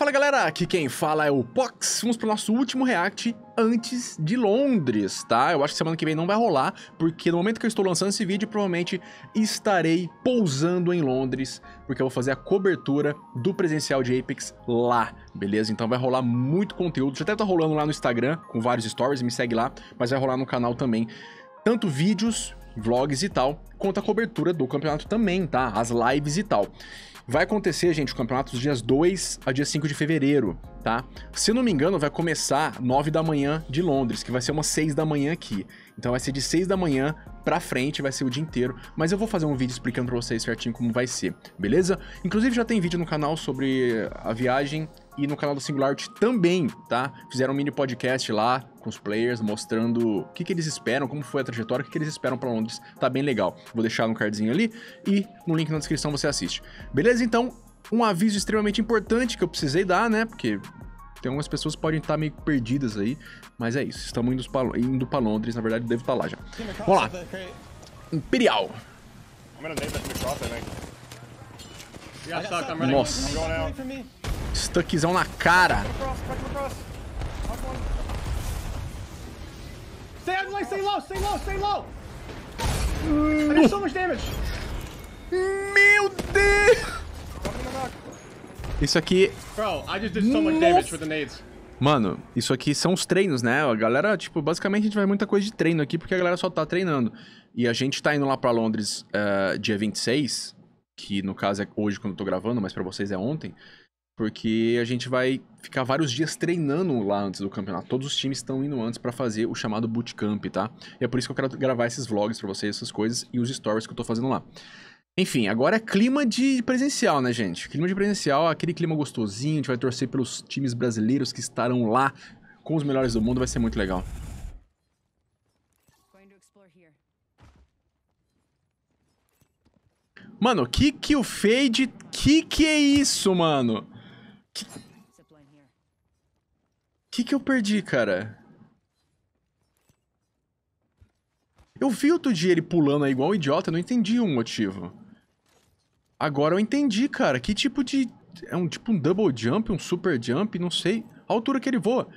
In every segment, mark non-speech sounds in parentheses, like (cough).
Fala galera, aqui quem fala é o Pox, vamos pro nosso último react antes de Londres, tá? Eu acho que semana que vem não vai rolar, porque no momento que eu estou lançando esse vídeo, provavelmente estarei pousando em Londres, porque eu vou fazer a cobertura do presencial de Apex lá, beleza? Então vai rolar muito conteúdo, já até tá rolando lá no Instagram, com vários stories, me segue lá, mas vai rolar no canal também, tanto vídeos, vlogs e tal, quanto a cobertura do campeonato também, tá? As lives e tal. Vai acontecer, gente, o campeonato dos dias 2 a dia 5 de fevereiro, tá? Se não me engano, vai começar 9 da manhã de Londres, que vai ser umas 6 da manhã aqui. Então vai ser de 6 da manhã pra frente, vai ser o dia inteiro. Mas eu vou fazer um vídeo explicando pra vocês certinho como vai ser, beleza? Inclusive já tem vídeo no canal sobre a viagem e no canal do Singularity também, tá? Fizeram um mini podcast lá com os players, mostrando o que, que eles esperam, como foi a trajetória, o que, que eles esperam para Londres. Tá bem legal. Vou deixar no cardzinho ali e no link na descrição você assiste. Beleza? Então, um aviso extremamente importante que eu precisei dar, né? Porque tem algumas pessoas que podem estar tá meio perdidas aí, mas é isso. Estamos indo para, indo Londres, na verdade, devo estar tá lá já. Vamos lá. Imperial. Né? Tá, Nossa. Stuckzão na cara. Stay out way, stay low, stay low, stay low! I did so much damage! Meu Deus! Isso aqui... Bro, I just did so much damage with the nades. Mano, isso aqui são os treinos, né? A galera, tipo, basicamente a gente vai muita coisa de treino aqui porque a galera só tá treinando. E a gente tá indo lá pra Londres uh, dia 26, que no caso é hoje quando eu tô gravando, mas pra vocês é ontem porque a gente vai ficar vários dias treinando lá antes do campeonato. Todos os times estão indo antes para fazer o chamado bootcamp, tá? E é por isso que eu quero gravar esses vlogs para vocês, essas coisas e os stories que eu tô fazendo lá. Enfim, agora é clima de presencial, né, gente? Clima de presencial, aquele clima gostosinho, a gente vai torcer pelos times brasileiros que estarão lá com os melhores do mundo, vai ser muito legal. Mano, que que o Fade... Que que é isso, mano? que que eu perdi, cara? Eu vi outro dia ele pulando aí igual um idiota, não entendi o motivo. Agora eu entendi, cara. Que tipo de... É um tipo um double jump, um super jump, não sei. A altura que ele voa.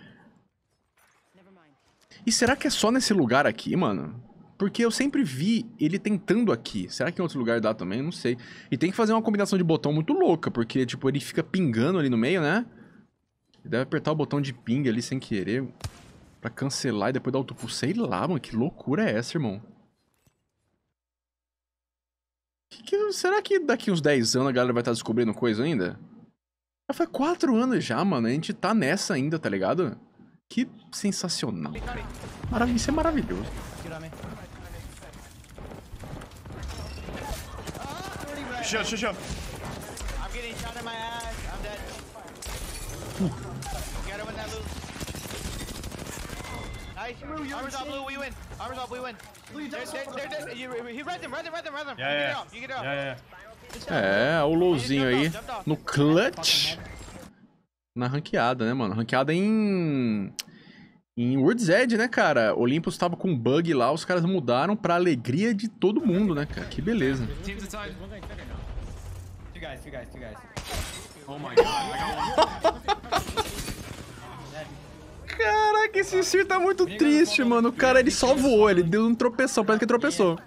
E será que é só nesse lugar aqui, mano? Porque eu sempre vi ele tentando aqui. Será que em outro lugar dá também? Não sei. E tem que fazer uma combinação de botão muito louca, porque, tipo, ele fica pingando ali no meio, né? Ele deve apertar o botão de ping ali sem querer pra cancelar e depois dar o tupu. Sei lá, mano, que loucura é essa, irmão? Que, que, será que daqui uns 10 anos a galera vai estar tá descobrindo coisa ainda? Já foi 4 anos já, mano. A gente tá nessa ainda, tá ligado? Que sensacional, cara. isso é maravilhoso. Shoot, shoot, shoot. I'm getting shot in my ass. I'm dead. Get her when that loot. Nice. Armor's up, blue. We win. Armor's up, we win. They're, they're, he read them, read them, read them, read them. Yeah, yeah. É, o lowzinho aí. No clutch. Na ranqueada, né, mano? Ranqueada em. Em World's Edge, né, cara? Olympus tava com um bug lá, os caras mudaram pra alegria de todo mundo, né, cara? Que beleza. Teams aside. Two guys, Oh my Caraca, esse Sir tá muito triste, mano. O cara, ele só voou, ele deu um tropeção, parece que tropeçou.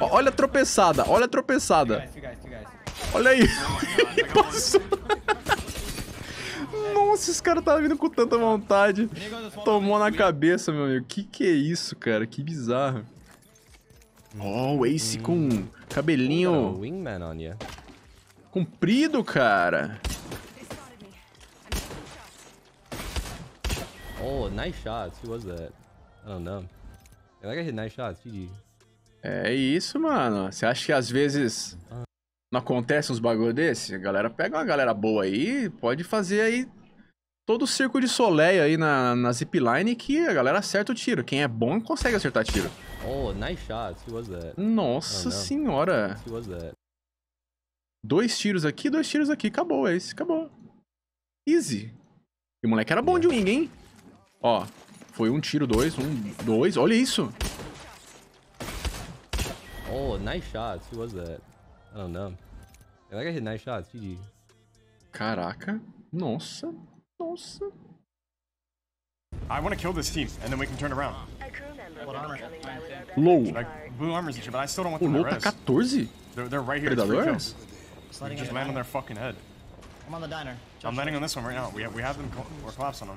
Olha a tropeçada, olha a tropeçada. Olha aí. Passou. Nossa, esse cara tava vindo com tanta vontade. Tomou na cabeça, meu amigo. Que que é isso, cara? Que bizarro. Oh, o Ace com cabelinho comprido, cara. Oh, nice shots. Who was that? I don't know. I like I hit nice shots. GG. É isso, mano. Você acha que às vezes não acontece uns bagulho desse? A galera pega uma galera boa aí, pode fazer aí todo o circo de soleil aí na, na zipline que a galera acerta o tiro. Quem é bom consegue acertar tiro. Oh, nice shots. Who was that? Nossa senhora. Who was that? Dois tiros aqui, dois tiros aqui. Acabou, é esse. Acabou. Easy. E o moleque era bom de wing, hein? Ó, foi um tiro, dois, um, dois. Olha isso. Oh, nice shots. Who was that? I don't know. I like I hit nice shots. GG. Caraca. Nossa. Nossa. I want to kill this team, and then we can turn around. Low. o blue but I still don't want them to rest. tá 14? They're, Predador? Just landing just on land on their fucking head. I'm on the diner. Josh, I'm landing on this one right now. We have we have them. We're collapsing on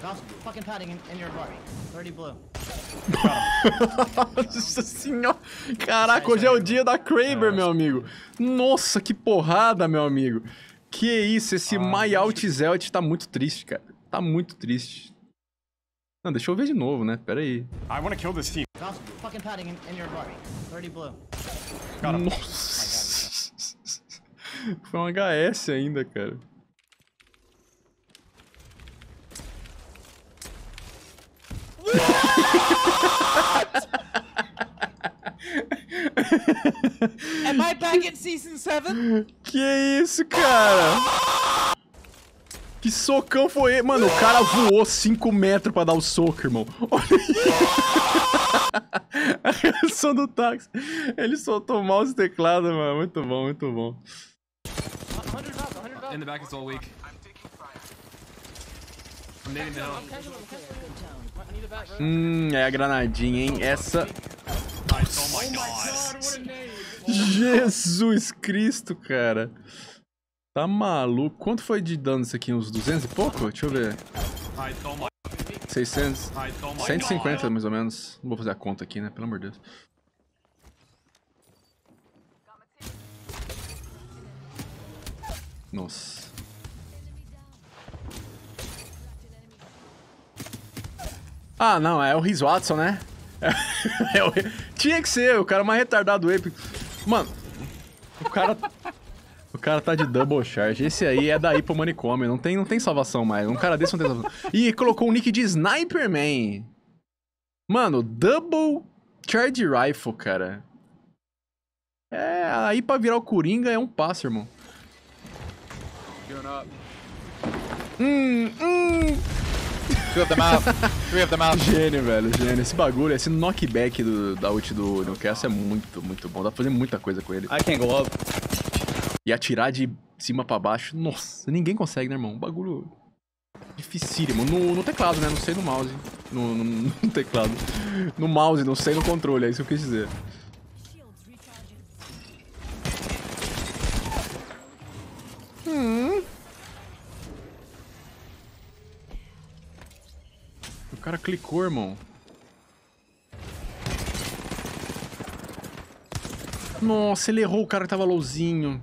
them. fucking padding in, in your butt. 30 blue. (laughs) Nossa senhora! Caraca, hoje é o dia da Kraber, meu amigo. Nossa, que porrada, meu amigo. Que isso, esse ah, Mayout deixa... Zelt tá muito triste, cara. Tá muito triste. Não, deixa eu ver de novo, né? Pera aí. Nossa. (laughs) Foi um HS ainda, cara. (laughs) Am I back in season 7? Que isso, cara? Que socão foi ele? Mano, o cara voou 5 metros pra dar o soco, irmão. (laughs) Olha isso. A reação do táxi. Ele soltou o mouse e teclado, mano. Muito bom, muito bom. In the back is all weak. I'm nading down. Hum, é a granadinha, hein? Essa... Nossa. Oh, oh my god! Jesus Cristo, cara! Tá maluco? Quanto foi de dano isso aqui? Uns 200 e pouco? Deixa eu ver. 600? 150 mais ou menos. Não vou fazer a conta aqui, né? Pelo amor de Deus. Nossa. Ah, não, é o Riz Watson, né? É, (laughs) é o... tinha que ser, o cara mais retardado épico. Mano, o cara... O cara tá de double charge. Esse aí é daí pro manicômio. Não tem, não tem salvação mais. Um cara desse não tem salvação. E colocou o nick de Sniper Man. Mano, double charge rifle, cara. É, aí pra virar o Coringa é um passo, irmão queuing up. Hum, hum. Two of them out. Three of Gênio, velho, gênio. Esse bagulho, esse knockback do, da ult do Newcastle é muito, muito bom. Dá pra fazer muita coisa com ele. I can go up. E atirar de cima pra baixo, nossa, ninguém consegue, né, irmão? O bagulho dificílimo. No, no teclado, né? Não sei no mouse. No, no, no teclado. No mouse, não sei no controle, é isso que eu quis dizer. Hum. cara clicou, irmão. Nossa, ele errou o cara que tava lowzinho.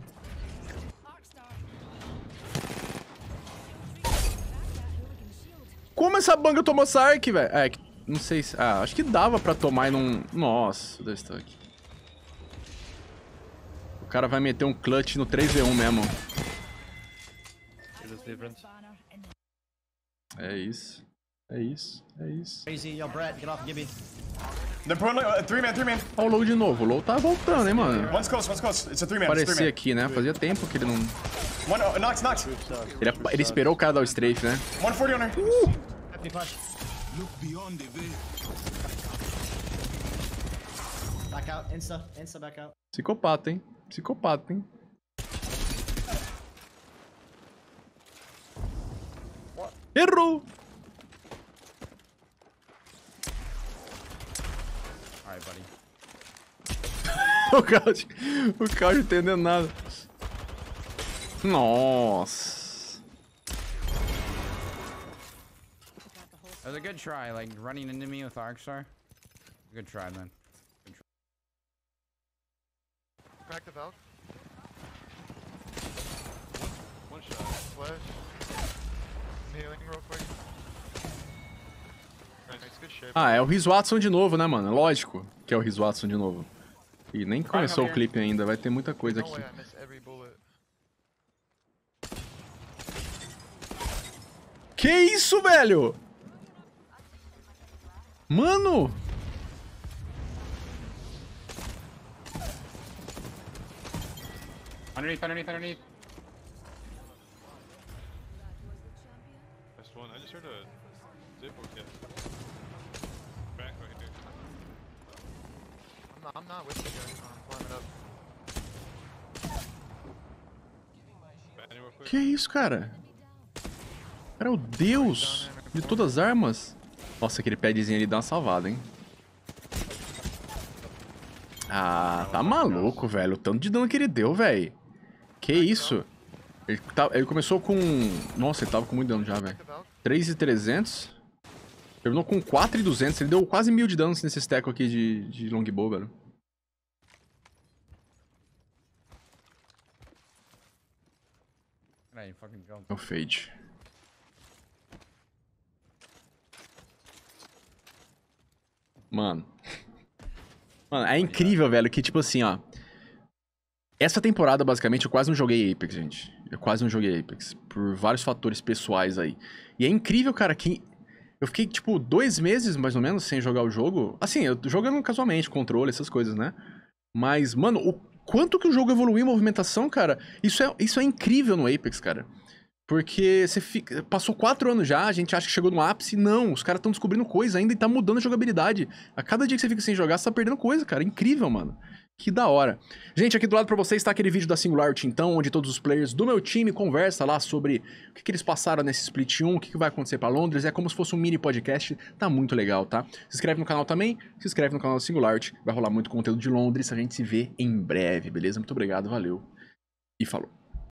Como essa banga tomou Sark, velho? É, não sei se... Ah, acho que dava pra tomar e não... Nossa, deu aqui. O cara vai meter um clutch no 3v1 mesmo. É, é isso. É isso, é isso. Crazy, yo, get off, give me. The pro, uh, three man, three man. Ó, o low de novo. O low tá voltando, hein, mano. One's close, one's close. It's a three man. Parecia aqui, né? Fazia tempo que ele não. One, oh, uh, knocks, knocks. Ele, ele esperou o cara dar o strafe, né? 140 on her. Uh! Look beyond the veil. Back out, insta, insta back out. Psicopata, hein? Psicopata, hein? What? Errou! Vai, buddy. (laughs) o, cara, o cara não entendendo nada. Nossa. was a good try, like running into me with Arcstar. Good try, man. Good try. Crack the valve. One, one shot. Flash. I'm healing real quick. Ah, é o Riz Watson de novo, né, mano? Lógico que é o Riz Watson de novo. E nem começou o clipe ainda, vai ter muita coisa aqui. É, que isso, velho? Mano! Underneath, underneath, underneath. That's one. I just heard a zip I'm not with you guys. I'm climbing up. Que é isso, cara? Cara, o deus de todas as armas. Nossa, aquele padzinho ali dá uma salvada, hein? Ah, tá maluco, velho. O tanto de dano que ele deu, velho. Que isso? Ele, tá, ele começou com... Nossa, ele tava com muito dano já, velho. 3,300. Terminou com 4,200. Ele deu quase mil de dano nesse teco aqui de, de longbow, velho. É fucking jump. É no fade. Mano. Mano, é incrível, é. velho, que tipo assim, ó. Essa temporada, basicamente, eu quase não joguei Apex, gente. Eu quase não joguei Apex. Por vários fatores pessoais aí. E é incrível, cara, que. Eu fiquei, tipo, dois meses, mais ou menos, sem jogar o jogo. Assim, eu jogando casualmente, controle, essas coisas, né? Mas, mano, o quanto que o jogo evoluiu em movimentação, cara, isso é, isso é incrível no Apex, cara. Porque você fica... passou quatro anos já, a gente acha que chegou no ápice. Não, os caras estão descobrindo coisa ainda e tá mudando a jogabilidade. A cada dia que você fica sem jogar, você tá perdendo coisa, cara. incrível, mano. Que da hora. Gente, aqui do lado pra vocês está aquele vídeo da Singularity, então, onde todos os players do meu time conversam lá sobre o que, que eles passaram nesse Split 1, o que, que vai acontecer para Londres. É como se fosse um mini podcast. Tá muito legal, tá? Se inscreve no canal também, se inscreve no canal da Singularity. Vai rolar muito conteúdo de Londres. A gente se vê em breve, beleza? Muito obrigado, valeu e falou.